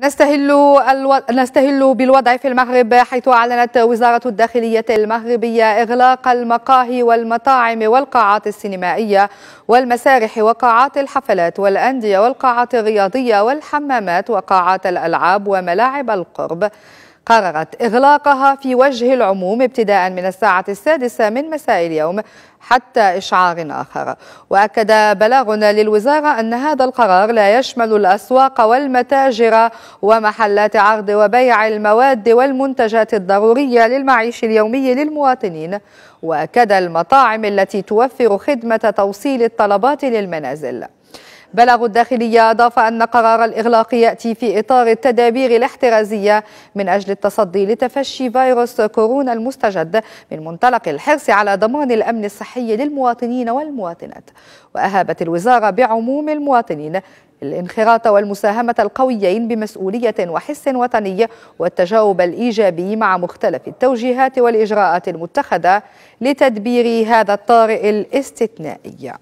نستهل الو... نستهل بالوضع في المغرب حيث أعلنت وزارة الداخلية المغربية إغلاق المقاهي والمطاعم والقاعات السينمائية والمسارح وقاعات الحفلات والأندية والقاعات الرياضية والحمامات وقاعات الألعاب وملاعب القرب قررت إغلاقها في وجه العموم ابتداء من الساعة السادسة من مساء اليوم حتى إشعار آخر وأكد بلاغنا للوزارة أن هذا القرار لا يشمل الأسواق والمتاجر ومحلات عرض وبيع المواد والمنتجات الضرورية للمعيش اليومي للمواطنين وأكد المطاعم التي توفر خدمة توصيل الطلبات للمنازل بلغ الداخلية أضاف أن قرار الإغلاق يأتي في إطار التدابير الاحترازية من أجل التصدي لتفشي فيروس كورونا المستجد من منطلق الحرص على ضمان الأمن الصحي للمواطنين والمواطنات وأهابت الوزارة بعموم المواطنين الانخراط والمساهمة القويين بمسؤولية وحس وطني والتجاوب الإيجابي مع مختلف التوجيهات والإجراءات المتخذة لتدبير هذا الطارئ الاستثنائي